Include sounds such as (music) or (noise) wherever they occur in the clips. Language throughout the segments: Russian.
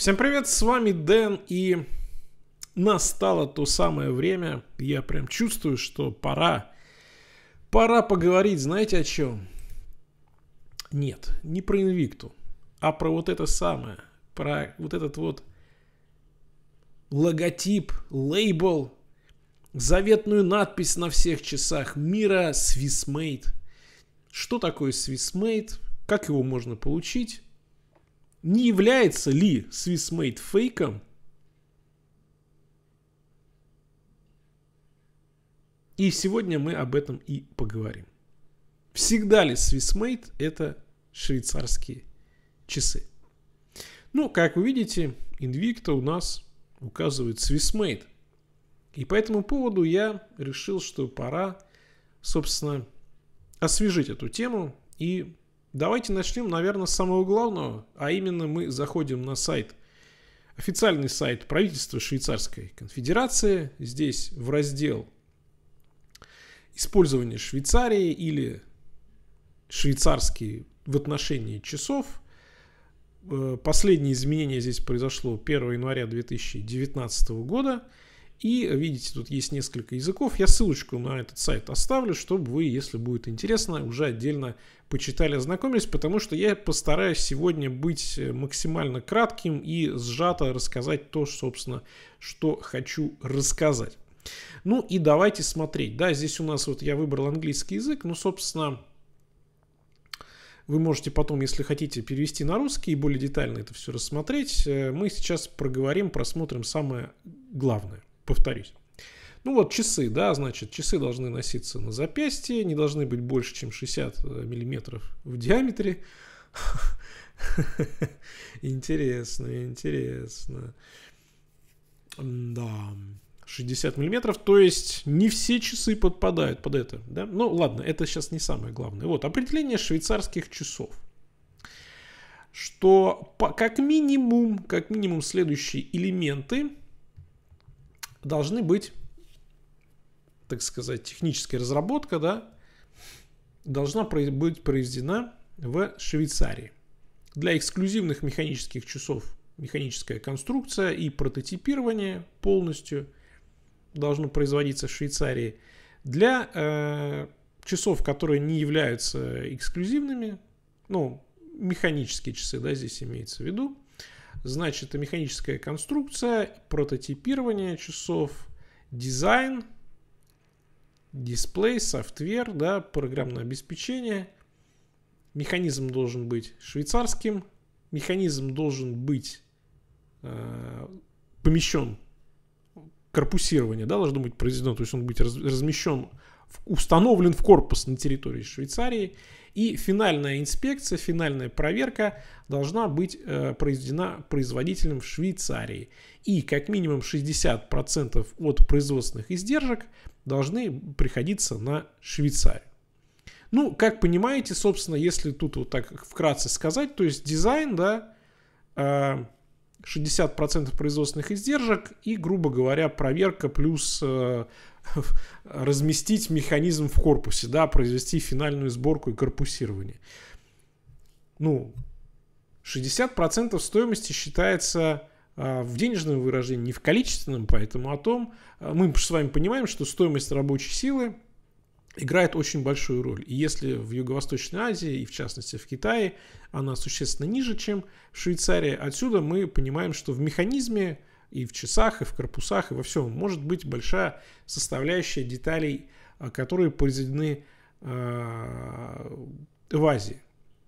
Всем привет, с вами Дэн, и настало то самое время, я прям чувствую, что пора, пора поговорить, знаете о чем? Нет, не про Инвикту, а про вот это самое, про вот этот вот логотип, лейбл, заветную надпись на всех часах мира Swissmade. Что такое Swissmade? Как его можно получить? Не является ли Swissmade фейком? И сегодня мы об этом и поговорим. Всегда ли Swissmade это швейцарские часы? Ну, как вы видите, Invicta у нас указывает Swissmade. И по этому поводу я решил, что пора, собственно, освежить эту тему и Давайте начнем, наверное, с самого главного, а именно мы заходим на сайт, официальный сайт правительства Швейцарской конфедерации. Здесь в раздел «Использование Швейцарии» или «Швейцарские в отношении часов». Э, Последнее изменение здесь произошло 1 января 2019 года – и, видите, тут есть несколько языков. Я ссылочку на этот сайт оставлю, чтобы вы, если будет интересно, уже отдельно почитали, ознакомились, потому что я постараюсь сегодня быть э, максимально кратким и сжато рассказать то, собственно, что хочу рассказать. Ну и давайте смотреть. Да, здесь у нас вот я выбрал английский язык, ну, собственно, вы можете потом, если хотите, перевести на русский и более детально это все рассмотреть. Э, мы сейчас проговорим, просмотрим самое главное повторюсь. Ну вот часы, да, значит, часы должны носиться на запястье, не должны быть больше, чем 60 э, миллиметров в диаметре. (laughs) Интересно, интересно. Да, 60 миллиметров, то есть не все часы подпадают под это, да? Ну ладно, это сейчас не самое главное. Вот, определение швейцарских часов что по, как минимум, как минимум следующие элементы должны быть, так сказать, техническая разработка, да, должна быть произведена в Швейцарии. Для эксклюзивных механических часов механическая конструкция и прототипирование полностью должно производиться в Швейцарии. Для э, часов, которые не являются эксклюзивными, ну, механические часы, да, здесь имеется в виду, Значит, это механическая конструкция, прототипирование часов, дизайн, дисплей, софтвер, да, программное обеспечение. Механизм должен быть швейцарским. Механизм должен быть э, помещен корпусирование, да, должно быть произведено, то есть он быть размещен установлен в корпус на территории Швейцарии. И финальная инспекция, финальная проверка должна быть э, произведена производителем в Швейцарии. И как минимум 60% от производственных издержек должны приходиться на Швейцарию. Ну, как понимаете, собственно, если тут вот так вкратце сказать, то есть дизайн, да, э, 60% производственных издержек и, грубо говоря, проверка плюс э, (laughs) разместить механизм в корпусе, да, произвести финальную сборку и корпусирование. Ну, 60% стоимости считается э, в денежном выражении, не в количественном, поэтому о том, э, мы с вами понимаем, что стоимость рабочей силы – играет очень большую роль. И если в Юго-Восточной Азии, и в частности в Китае, она существенно ниже, чем в Швейцарии, отсюда мы понимаем, что в механизме и в часах, и в корпусах, и во всем может быть большая составляющая деталей, а, которые произведены а, в Азии.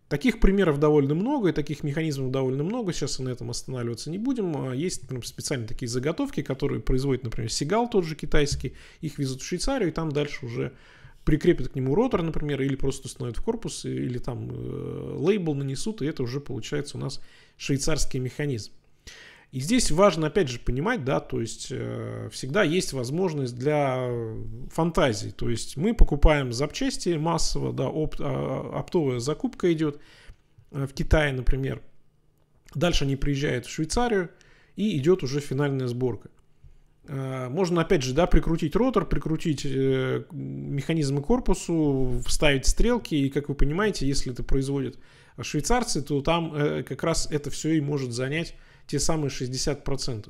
Таких примеров довольно много, и таких механизмов довольно много. Сейчас мы на этом останавливаться не будем. А, есть например, специальные такие заготовки, которые производит, например, Сигал тот же китайский. Их везут в Швейцарию, и там дальше уже прикрепят к нему ротор, например, или просто установят в корпус, или там э, лейбл нанесут, и это уже получается у нас швейцарский механизм. И здесь важно, опять же, понимать, да, то есть э, всегда есть возможность для фантазии. То есть мы покупаем запчасти массово, да, оп, а, а, оптовая закупка идет э, в Китае, например. Дальше они приезжают в Швейцарию, и идет уже финальная сборка. Э, можно, опять же, да, прикрутить ротор, прикрутить э, механизмы корпусу, вставить стрелки. И, как вы понимаете, если это производят швейцарцы, то там э, как раз это все и может занять те самые 60%.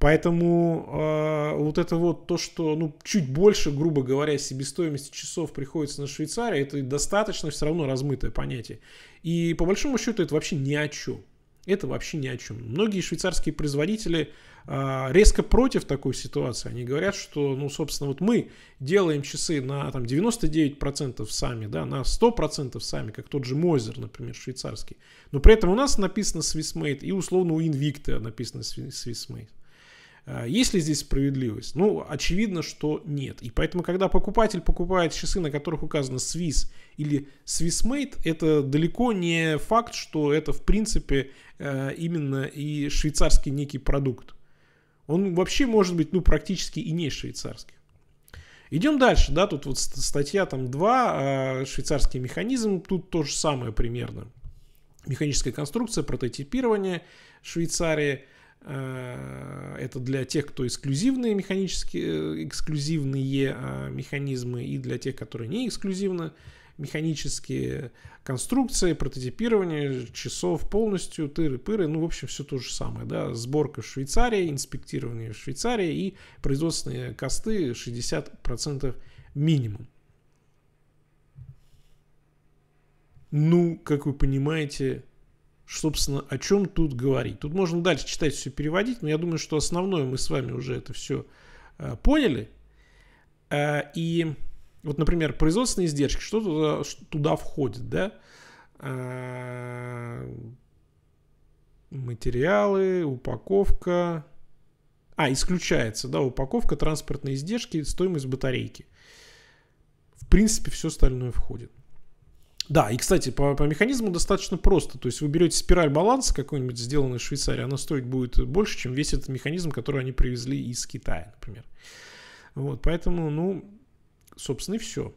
Поэтому э, вот это вот то, что ну, чуть больше, грубо говоря, себестоимости часов приходится на Швейцарию, это достаточно все равно размытое понятие. И по большому счету это вообще ни о чем это вообще ни о чем. Многие швейцарские производители а, резко против такой ситуации. Они говорят, что, ну, собственно, вот мы делаем часы на там, 99% сами, да, на 100% сами, как тот же Мойзер, например, швейцарский. Но при этом у нас написано Swissmade и условно у Invicta написано Swissmade. Э, есть ли здесь справедливость? Ну, очевидно, что нет. И поэтому, когда покупатель покупает часы, на которых указано Swiss или Swissmade, это далеко не факт, что это, в принципе, э, именно и швейцарский некий продукт. Он вообще может быть, ну, практически и не швейцарский. Идем дальше, да, тут вот статья там 2, э, швейцарский механизм, тут то же самое примерно. Механическая конструкция, прототипирование Швейцарии – Э, это для тех, кто эксклюзивные механические, э, эксклюзивные а, механизмы и для тех, которые не эксклюзивно механические конструкции, прототипирование часов полностью, тыры-пыры, ну, в общем, все то же самое, да, сборка в Швейцарии, инспектирование в Швейцарии и производственные косты 60% минимум. Ну, как вы понимаете, собственно, о чем тут говорить. Тут можно дальше читать, все переводить, но я думаю, что основное мы с вами уже это все э, поняли. Э, и вот, например, производственные издержки, что туда, что туда входит, да? Э, материалы, упаковка. А, исключается, да, упаковка, транспортные издержки, стоимость батарейки. В принципе, все остальное входит. Да, и, кстати, по, по механизму достаточно просто. То есть вы берете спираль баланса какой нибудь сделанный в Швейцарии, она стоить будет больше, чем весь этот механизм, который они привезли из Китая, например. Вот, поэтому, ну, собственно, и все.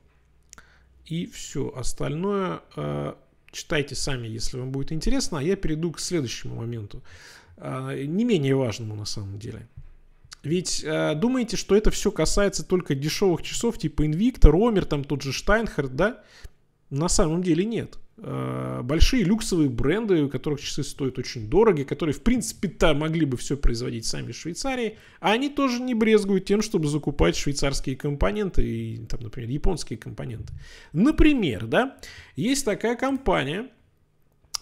И все. Остальное э, читайте сами, если вам будет интересно. А я перейду к следующему моменту. Э, не менее важному, на самом деле. Ведь э, думаете, что это все касается только дешевых часов типа Invicta, Romer там тот же Штайнхард, да? На самом деле нет. Э, большие люксовые бренды, у которых часы стоят очень дороги, которые, в принципе-то, могли бы все производить сами в Швейцарии, а они тоже не брезгуют тем, чтобы закупать швейцарские компоненты и, там, например, японские компоненты. Например, да, есть такая компания,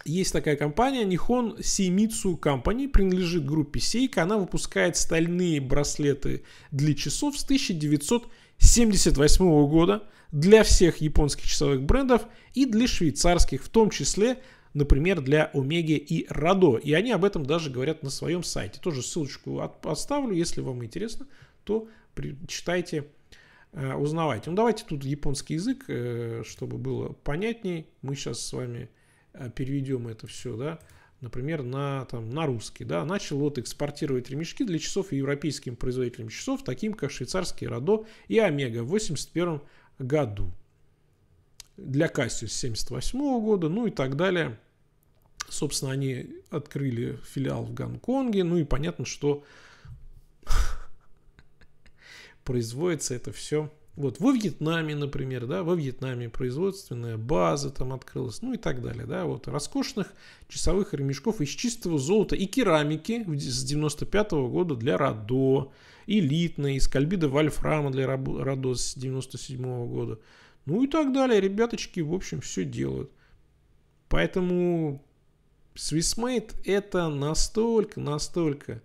есть такая компания Nihon Seimitsu Company, принадлежит группе Seika. Она выпускает стальные браслеты для часов с 1978 года для всех японских часовых брендов и для швейцарских, в том числе, например, для Омеги и Радо. И они об этом даже говорят на своем сайте. Тоже ссылочку оставлю, если вам интересно, то читайте э, узнавайте. Ну, давайте тут японский язык, э, чтобы было понятней. Мы сейчас с вами Э, переведем это все, да, например, на, там, на русский, да, начал вот экспортировать ремешки для часов европейским производителям часов, таким как швейцарские Родо и Омега в 1981 году. Для Кассиус с 1978 -го года, ну и так далее. Собственно, они открыли филиал в Гонконге, ну и понятно, что (laughs) производится это все вот во Вьетнаме, например, да, во Вьетнаме производственная база там открылась, ну и так далее, да, вот роскошных часовых ремешков из чистого золота и керамики с 95 -го года для Радо, элитные из кальбида вольфрама для Радо с 97 -го года, ну и так далее, ребяточки, в общем, все делают. Поэтому Swissmade это настолько, настолько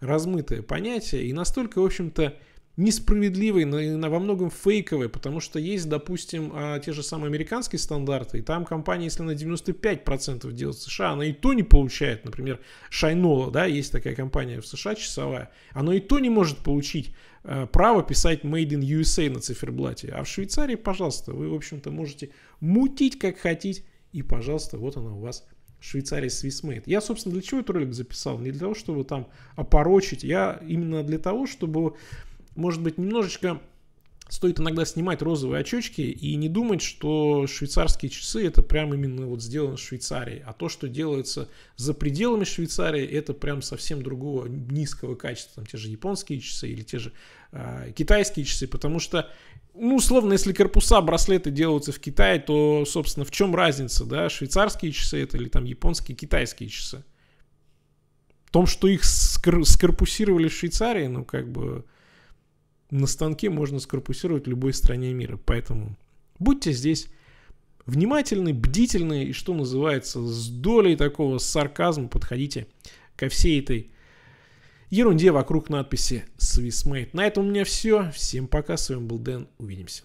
размытое понятие и настолько, в общем-то, несправедливой, но во многом фейковой, потому что есть, допустим, а, те же самые американские стандарты, и там компания, если на 95% делает США, она и то не получает, например, Шайнола, да, есть такая компания в США часовая, она и то не может получить а, право писать Made in USA на циферблате. А в Швейцарии, пожалуйста, вы, в общем-то, можете мутить как хотите, и, пожалуйста, вот она у вас Швейцарии Swissmade. Я, собственно, для чего этот ролик записал? Не для того, чтобы там опорочить. Я именно для того, чтобы может быть, немножечко стоит иногда снимать розовые очечки и не думать, что швейцарские часы это прям именно вот сделано в Швейцарии, а то, что делается за пределами Швейцарии, это прям совсем другого низкого качества, там те же японские часы или те же э, китайские часы, потому что ну, условно, если корпуса, браслеты делаются в Китае, то, собственно, в чем разница, да, швейцарские часы это или там японские, китайские часы? В том, что их скор- скорпусировали в Швейцарии, ну, как бы, на станке можно скорпусировать в любой стране мира. Поэтому будьте здесь внимательны, бдительны и, что называется, с долей такого сарказма подходите ко всей этой ерунде вокруг надписи «Swissmate». На этом у меня все. Всем пока. С вами был Дэн. Увидимся.